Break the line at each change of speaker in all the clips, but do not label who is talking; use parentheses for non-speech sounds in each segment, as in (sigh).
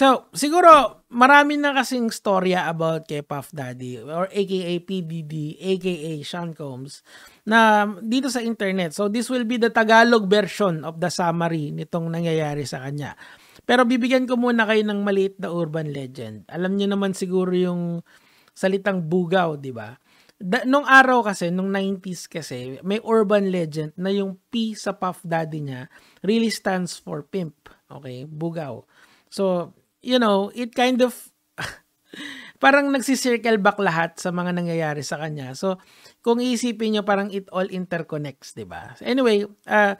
So, siguro, marami na kasing storya about kay Puff Daddy or aka PDD, aka Sean Combs na dito sa internet. So, this will be the Tagalog version of the summary nitong nangyayari sa kanya. Pero bibigyan ko muna kayo ng maliit na urban legend. Alam niyo naman siguro yung salitang bugaw, di ba? Da, nung araw kasi, nung 90s kasi, may urban legend na yung P sa Puff Daddy niya really stands for pimp. Okay? Bugaw. So, you know, it kind of (laughs) parang nagsi-circle back lahat sa mga nangyayari sa kanya. So, kung isipin nyo, parang it all interconnects, di ba? Anyway, uh,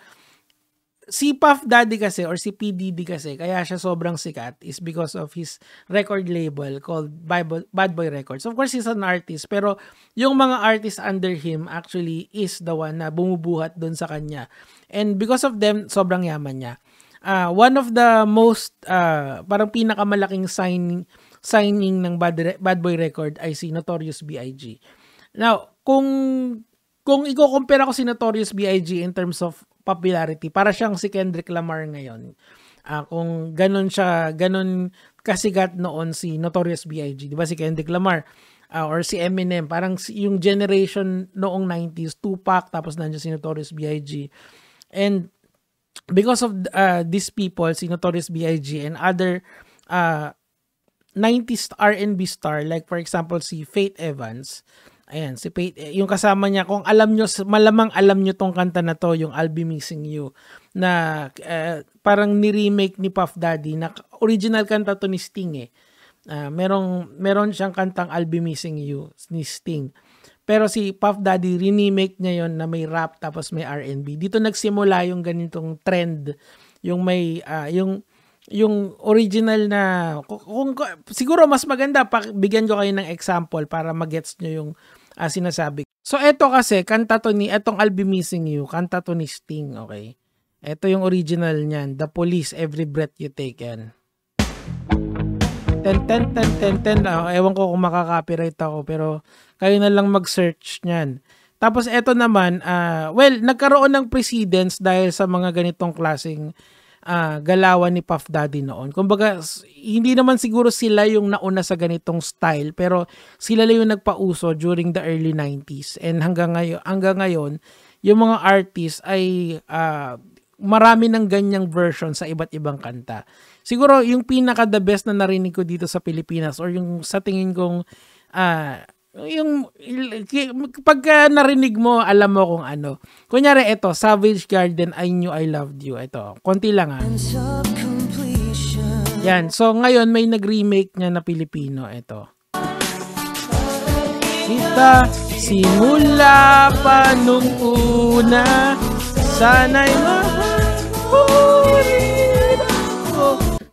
si Puff Daddy kasi or si PDD kasi kaya siya sobrang sikat is because of his record label called Bible, Bad Boy Records. Of course, he's an artist pero yung mga artists under him actually is the one na bumubuhat doon sa kanya. And because of them, sobrang yaman niya uh, one of the most uh, parang pinakamalaking signing signing ng Bad, Bad Boy Record ay si Notorious B.I.G. Now, kung kung iko compare ako si Notorious B.I.G. in terms of popularity, para siyang si Kendrick Lamar ngayon. Uh, kung ganun siya, ganun kasigat noon si Notorious B.I.G. 'di ba si Kendrick Lamar uh, or si Eminem, parang yung generation noong 90s, Tupac, tapos nandiyan si Notorious B.I.G. And because of uh, these people, si Notorious B.I.G. and other uh, 90s R&B star, like for example, si Faith Evans, Ayan, si Faith, eh, yung kasama niya, kung alam nyo, malamang alam nyo tong kanta na to, yung I'll Be Missing You, na uh, parang ni-remake ni Puff Daddy, na original kanta to ni Sting eh. Uh, merong, meron siyang kantang I'll Be Missing You ni Sting. Pero si Puff Daddy, remake niya yon na may rap tapos may R&B. Dito nagsimula yung ganitong trend, yung may, uh, yung, yung original na, kung, kung, siguro mas maganda, pag, bigyan ko kayo ng example para magets nyo yung uh, sinasabi. So, eto kasi, kanta to ni, etong I'll Be Missing You, kanta to ni Sting, okay? Ito yung original niyan, The Police, Every Breath You Take, yan. 10, ten ten ten ten Oh, ewan ko kung makaka-copyright ako, pero kayo na lang mag-search niyan. Tapos eto naman, uh, well, nagkaroon ng precedence dahil sa mga ganitong klasing uh, ah, galawan ni Puff Daddy noon. Kumbaga, hindi naman siguro sila yung nauna sa ganitong style, pero sila lang yung nagpauso during the early 90s. And hanggang ngayon, hanggang ngayon yung mga artists ay uh, marami ng ganyang version sa iba't ibang kanta. Siguro yung pinaka the best na narinig ko dito sa Pilipinas or yung sa tingin kong uh, yung pag narinig mo, alam mo kung ano. Kunyari ito, Savage Garden, I Knew I Loved You. Ito, konti lang ah. Yan, so ngayon may nag-remake niya na Pilipino. Ito. Kita simula pa nung una, sana'y mahal.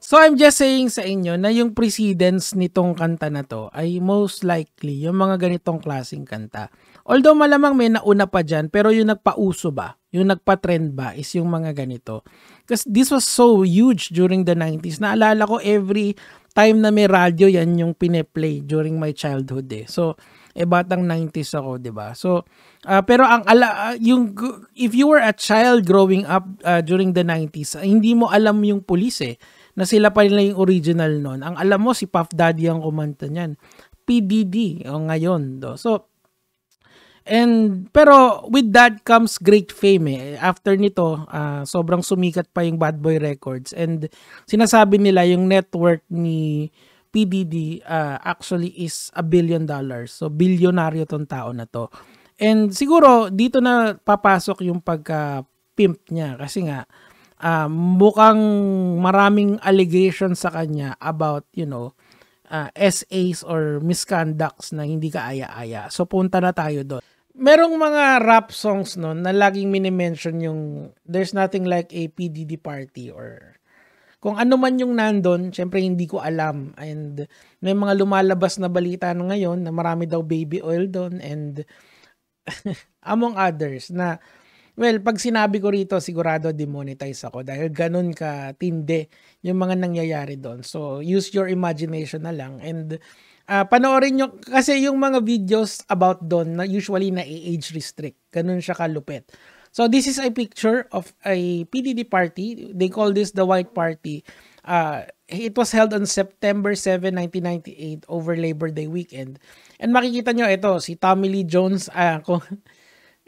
So I'm just saying sa inyo na yung precedence nitong kanta na to ay most likely yung mga ganitong klasing kanta. Although malamang may nauna pa dyan, pero yung nagpauso ba, yung nagpa-trend ba is yung mga ganito. Because this was so huge during the 90s. Naalala ko every time na may radio, yan yung pineplay during my childhood eh. So, eh batang 90s ako, 'di ba? So uh, pero ang ala ah, yung if you were a child growing up uh, during the 90s, hindi mo alam yung police eh na sila pa nila yung original noon. Ang alam mo, si Puff Daddy ang kumanta niyan. PDD o ngayon. Do. So, And pero with that comes great fame. Eh. After nito, uh, sobrang sumikat pa yung Bad Boy Records and sinasabi nila yung network ni PDD uh, ah, actually is a billion dollars. So bilyonaryo tong tao na to. And siguro dito na papasok yung pagka pimp niya kasi nga uh, mukhang maraming allegations sa kanya about, you know, uh, SAs or misconducts na hindi kaaya-aya. So punta na tayo doon. Merong mga rap songs no na laging mini-mention yung there's nothing like a PDD party or kung ano man yung nandon, syempre hindi ko alam. And may mga lumalabas na balita na ngayon na marami daw baby oil doon and (laughs) among others na Well, pag sinabi ko rito, sigurado demonetize ako dahil ganun ka tinde yung mga nangyayari doon. So, use your imagination na lang and uh, panoorin nyo, kasi yung mga videos about doon, na usually na age restrict. Ganun siya kalupit. So, this is a picture of a PDD party. They call this the White Party. Uh, it was held on September 7, 1998 over Labor Day weekend. And makikita nyo, ito, si Tommy Lee Jones, uh, (laughs) kung,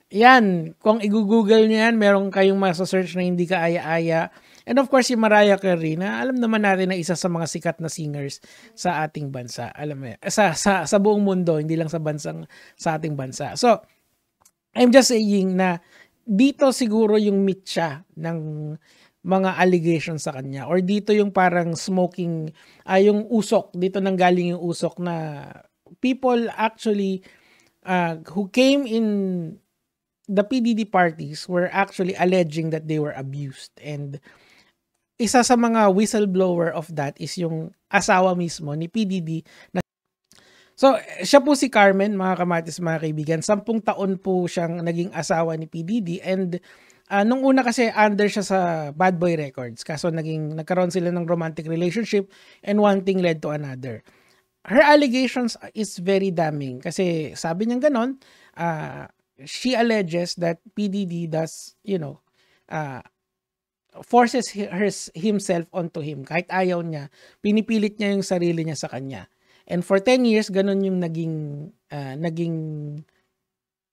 yan, kung i-google nyo yan, meron kayong masa-search na hindi ka aya-aya. And of course, si Mariah Carey na alam naman natin na isa sa mga sikat na singers sa ating bansa. Alam mo eh, Sa, sa, sa buong mundo, hindi lang sa bansang sa ating bansa. So, I'm just saying na dito siguro yung meet siya ng mga allegations sa kanya or dito yung parang smoking ay uh, yung usok dito nang galing yung usok na people actually uh, who came in the PDD parties were actually alleging that they were abused and isa sa mga whistleblower of that is yung asawa mismo ni PDD na So, siya po si Carmen, mga kamatis, mga kaibigan. Sampung taon po siyang naging asawa ni PDD and uh, nung una kasi under siya sa Bad Boy Records. Kaso naging, nagkaroon sila ng romantic relationship and one thing led to another. Her allegations is very damning kasi sabi niya ganon, uh, she alleges that PDD does, you know, uh, forces her, himself onto him. Kahit ayaw niya, pinipilit niya yung sarili niya sa kanya. And for 10 years, ganun yung naging, uh, naging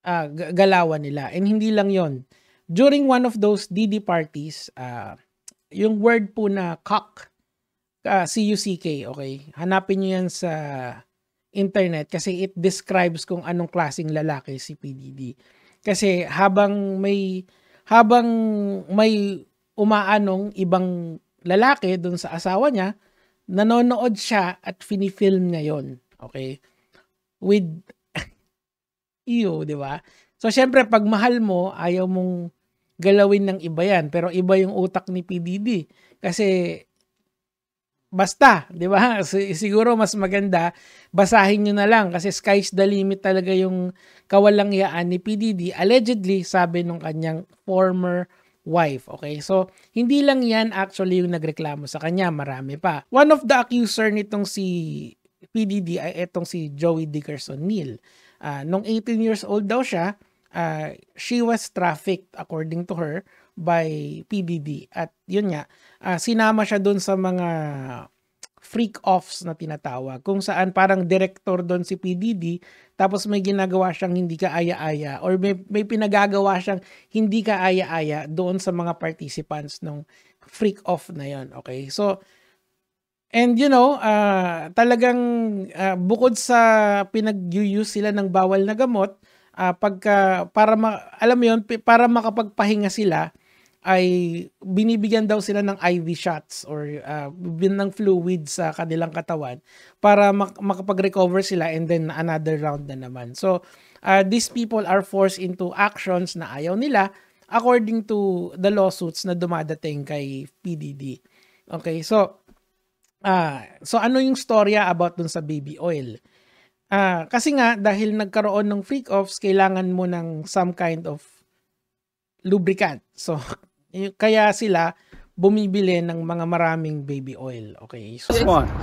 uh, galawan nila. And hindi lang yon During one of those DD parties, uh, yung word po na cock, uh, C-U-C-K, okay? Hanapin nyo yan sa internet kasi it describes kung anong klasing lalaki si PDD. Kasi habang may habang may umaanong ibang lalaki doon sa asawa niya, nanonood siya at fini-film niya yon. Okay? With (laughs) iyo, 'di ba? So syempre pag mahal mo, ayaw mong galawin ng iba yan, pero iba yung utak ni PDD kasi basta, di ba? (laughs) Siguro mas maganda, basahin niyo na lang kasi sky's the limit talaga yung kawalang kawalangyaan ni PDD. Allegedly, sabi ng kanyang former wife. Okay? So, hindi lang yan actually yung nagreklamo sa kanya. Marami pa. One of the accuser nitong si PDD ay itong si Joey Dickerson Neal. Uh, nung 18 years old daw siya, uh, she was trafficked according to her by PDD. At yun nga, uh, sinama siya doon sa mga freak offs na tinatawag kung saan parang director doon si PDD tapos may ginagawa siyang hindi ka aya aya or may, may pinagagawa siyang hindi ka aya aya doon sa mga participants nung freak off na yon okay so and you know uh, talagang uh, bukod sa pinag-use sila ng bawal na gamot uh, pagka para ma- alam mo yon para makapagpahinga sila ay binibigyan daw sila ng IV shots or uh, ng fluid sa kanilang katawan para mak- makapag-recover sila and then another round na naman. So, uh, these people are forced into actions na ayaw nila according to the lawsuits na dumadating kay PDD. Okay, so uh, so ano yung storya about dun sa baby oil? Uh, kasi nga dahil nagkaroon ng freak offs, kailangan mo ng some kind of lubricant. So, (laughs) Kaya sila bumibili ng mga maraming baby oil. Okay, so...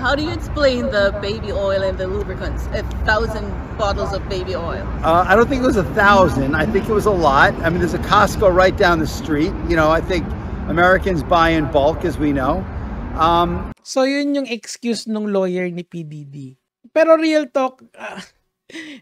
How do you explain the baby oil and the lubricants? A thousand bottles of baby oil. Uh, I don't think it was a thousand. I think it was a lot. I mean, there's a Costco right down the street. You know, I think Americans buy in bulk, as we know. Um, so, yun yung excuse ng lawyer ni PDD. Pero real talk, uh,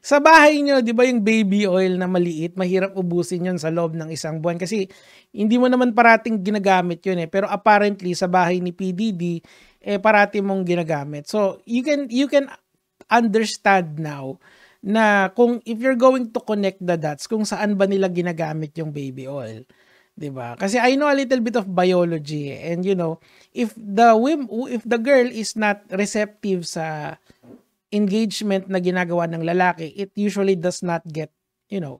sa bahay nyo, di ba yung baby oil na maliit, mahirap ubusin yon sa loob ng isang buwan. Kasi hindi mo naman parating ginagamit yun eh. Pero apparently, sa bahay ni PDD, eh parati mong ginagamit. So, you can, you can understand now na kung if you're going to connect the dots, kung saan ba nila ginagamit yung baby oil. 'di ba? Kasi I know a little bit of biology eh. and you know, if the if the girl is not receptive sa engagement na ginagawa ng lalaki, it usually does not get, you know,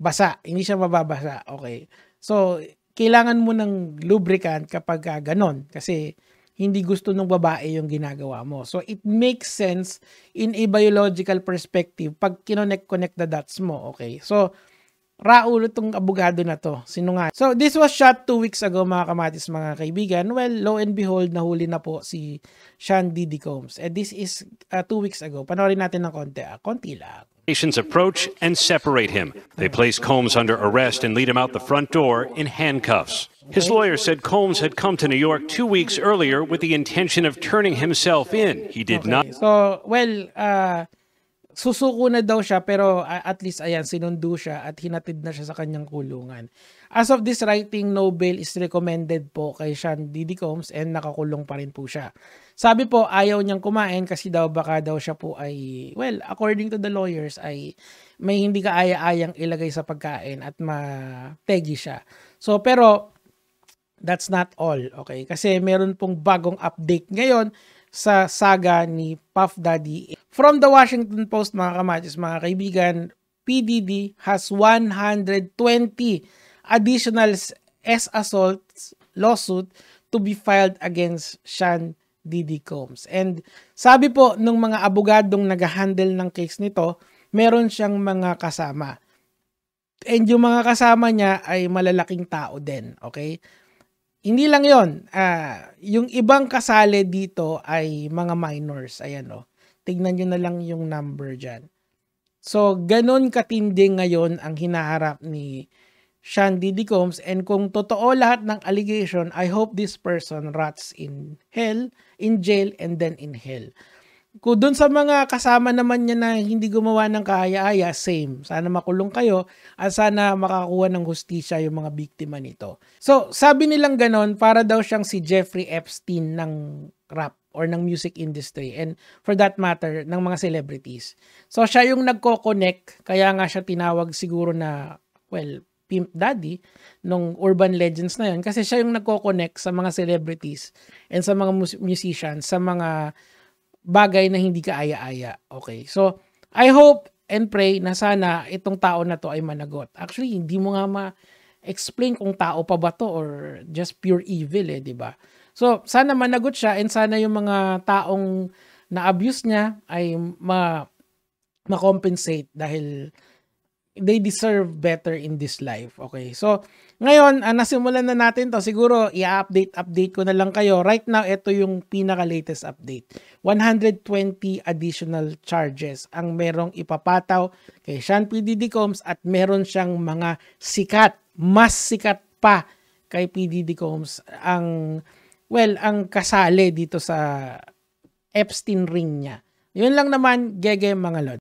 basa. Hindi siya mababasa. Okay. So, kailangan mo ng lubricant kapag uh, ganon. Kasi, hindi gusto ng babae yung ginagawa mo. So, it makes sense in a biological perspective pag kinonect-connect the dots mo. Okay? So, Raul tong abogado na to. Sino nga? So, this was shot two weeks ago mga kamatis mga kaibigan. Well, lo and behold, nahuli na po si Sean Diddy Combs. And this is uh, two weeks ago. Panoorin natin ng konti. Ah. Konti lang. approach and separate him. They place Combs under arrest and lead him out the front door in handcuffs. His lawyer said Combs had come to New York two weeks earlier with the intention of turning himself in. He did okay. not. So, well, uh, susuko na daw siya pero at least ayan sinundo siya at hinatid na siya sa kanyang kulungan. As of this writing, no bail is recommended po kay Sean Diddy Combs and nakakulong pa rin po siya. Sabi po ayaw niyang kumain kasi daw baka daw siya po ay well, according to the lawyers ay may hindi kaaya-ayang ilagay sa pagkain at ma mategi siya. So pero that's not all, okay? Kasi meron pong bagong update ngayon sa saga ni Puff Daddy. From the Washington Post mga kamatis, mga kaibigan, PDD has 120 additional S assault lawsuit to be filed against Sean Diddy Combs. And sabi po ng mga abogadong nag-handle ng case nito, meron siyang mga kasama. And yung mga kasama niya ay malalaking tao din, okay? hindi lang yon uh, ah, yung ibang kasali dito ay mga minors. Ayan Oh. Tingnan niyo na lang yung number diyan. So, ganun katindi ngayon ang hinaharap ni Sean Diddy Combs and kung totoo lahat ng allegation, I hope this person rots in hell, in jail, and then in hell. Kung doon sa mga kasama naman niya na hindi gumawa ng kaya aya same. Sana makulong kayo at sana makakuha ng hustisya yung mga biktima nito. So, sabi nilang ganon, para daw siyang si Jeffrey Epstein ng rap or ng music industry and for that matter ng mga celebrities. So siya yung nagko-connect kaya nga siya tinawag siguro na well Pimp Daddy nung urban legends na yun kasi siya yung nagko-connect sa mga celebrities and sa mga musicians, sa mga bagay na hindi ka aya-aya. Okay. So, I hope and pray na sana itong tao na to ay managot. Actually, hindi mo nga ma-explain kung tao pa ba to or just pure evil eh, di ba? So, sana managot siya and sana yung mga taong na-abuse niya ay ma- ma-compensate dahil they deserve better in this life. Okay, so ngayon, uh, nasimulan na natin to. Siguro, i-update, update ko na lang kayo. Right now, ito yung pinaka-latest update. 120 additional charges ang merong ipapataw kay Sean P. Diddy Combs at meron siyang mga sikat, mas sikat pa kay P. Diddy Combs ang, well, ang kasali dito sa Epstein ring niya. Yun lang naman, gege mga lod.